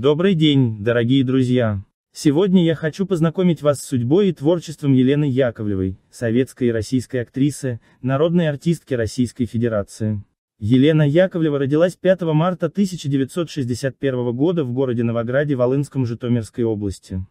Добрый день, дорогие друзья! Сегодня я хочу познакомить вас с судьбой и творчеством Елены Яковлевой, советской и российской актрисы, народной артистки Российской Федерации. Елена Яковлева родилась 5 марта 1961 года в городе Новограде Волынском Житомирской области.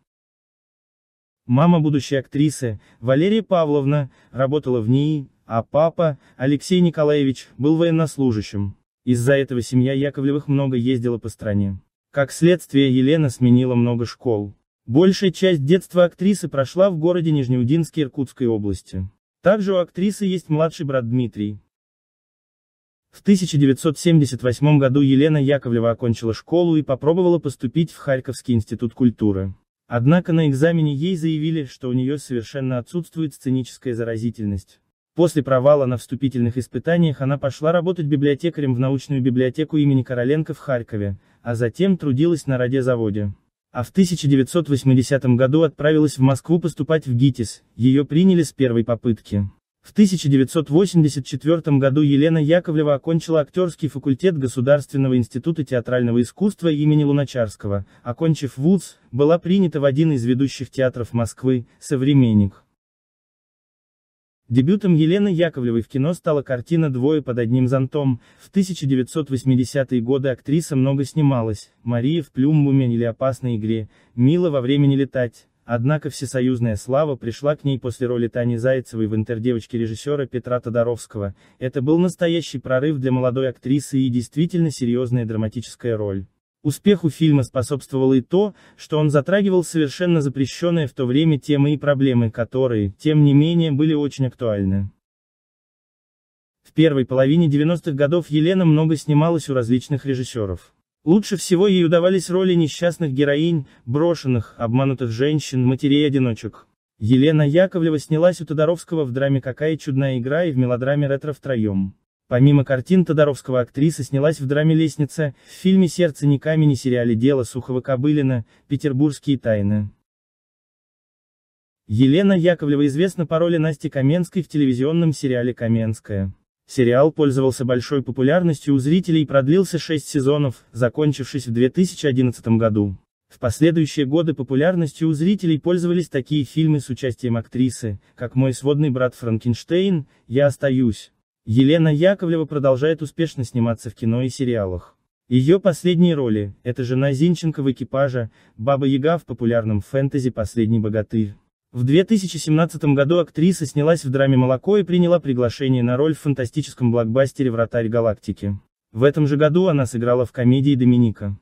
Мама будущей актрисы, Валерия Павловна, работала в НИИ, а папа, Алексей Николаевич, был военнослужащим. Из-за этого семья Яковлевых много ездила по стране. Как следствие Елена сменила много школ. Большая часть детства актрисы прошла в городе Нижнеудинске Иркутской области. Также у актрисы есть младший брат Дмитрий. В 1978 году Елена Яковлева окончила школу и попробовала поступить в Харьковский институт культуры. Однако на экзамене ей заявили, что у нее совершенно отсутствует сценическая заразительность. После провала на вступительных испытаниях она пошла работать библиотекарем в научную библиотеку имени Короленко в Харькове, а затем трудилась на радиозаводе. А в 1980 году отправилась в Москву поступать в ГИТИС, ее приняли с первой попытки. В 1984 году Елена Яковлева окончила актерский факультет Государственного института театрального искусства имени Луначарского, окончив вуз, была принята в один из ведущих театров Москвы, «Современник». Дебютом Елены Яковлевой в кино стала картина «Двое под одним зонтом». В 1980-е годы актриса много снималась, Мария в «Плюмбуме» или «Опасной игре», Мила во «Времени летать». Однако всесоюзная слава пришла к ней после роли Тани Зайцевой в интердевочке режиссера Петра Тодоровского. Это был настоящий прорыв для молодой актрисы и действительно серьезная драматическая роль. Успеху фильма способствовало и то, что он затрагивал совершенно запрещенные в то время темы и проблемы, которые, тем не менее, были очень актуальны. В первой половине 90-х годов Елена много снималась у различных режиссеров. Лучше всего ей удавались роли несчастных героинь, брошенных, обманутых женщин, матерей-одиночек. Елена Яковлева снялась у Тодоровского в драме «Какая чудная игра» и в мелодраме «Ретро втроем». Помимо картин Тодоровского актриса снялась в драме «Лестница», в фильме «Сердце не камень» и сериале «Дело Сухого Кобылина», «Петербургские тайны». Елена Яковлева известна по роли Насти Каменской в телевизионном сериале «Каменская». Сериал пользовался большой популярностью у зрителей и продлился 6 сезонов, закончившись в 2011 году. В последующие годы популярностью у зрителей пользовались такие фильмы с участием актрисы, как «Мой сводный брат Франкенштейн», «Я остаюсь», Елена Яковлева продолжает успешно сниматься в кино и сериалах. Ее последние роли – это жена Зинченко в «Экипаже», Баба Яга в популярном фэнтези «Последний богатырь». В 2017 году актриса снялась в драме «Молоко» и приняла приглашение на роль в фантастическом блокбастере «Вратарь галактики». В этом же году она сыграла в комедии «Доминика».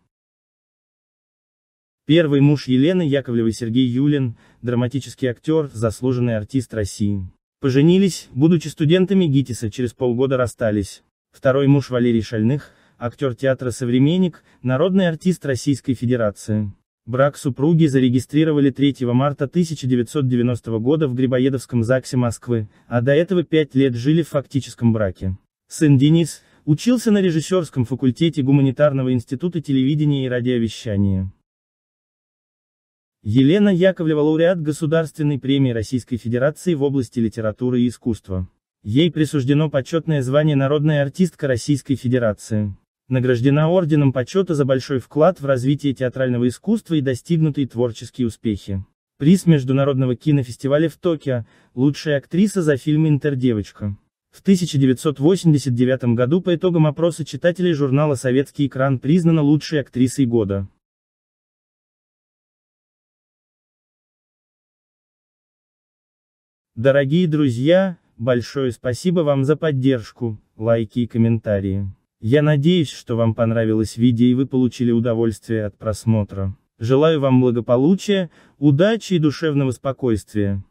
Первый муж Елены Яковлевой Сергей Юлин, драматический актер, заслуженный артист России. Поженились, будучи студентами ГИТИСа через полгода расстались. Второй муж Валерий Шальных, актер театра «Современник», народный артист Российской Федерации. Брак супруги зарегистрировали 3 марта 1990 года в Грибоедовском ЗАГСе Москвы, а до этого пять лет жили в фактическом браке. Сын Денис, учился на режиссерском факультете Гуманитарного института телевидения и радиовещания. Елена Яковлева лауреат Государственной премии Российской Федерации в области литературы и искусства. Ей присуждено почетное звание Народная артистка Российской Федерации. Награждена Орденом почета за большой вклад в развитие театрального искусства и достигнутые творческие успехи. Приз Международного кинофестиваля в Токио, лучшая актриса за фильм «Интердевочка». В 1989 году по итогам опроса читателей журнала «Советский экран» признана лучшей актрисой года. Дорогие друзья, большое спасибо вам за поддержку, лайки и комментарии. Я надеюсь, что вам понравилось видео и вы получили удовольствие от просмотра. Желаю вам благополучия, удачи и душевного спокойствия.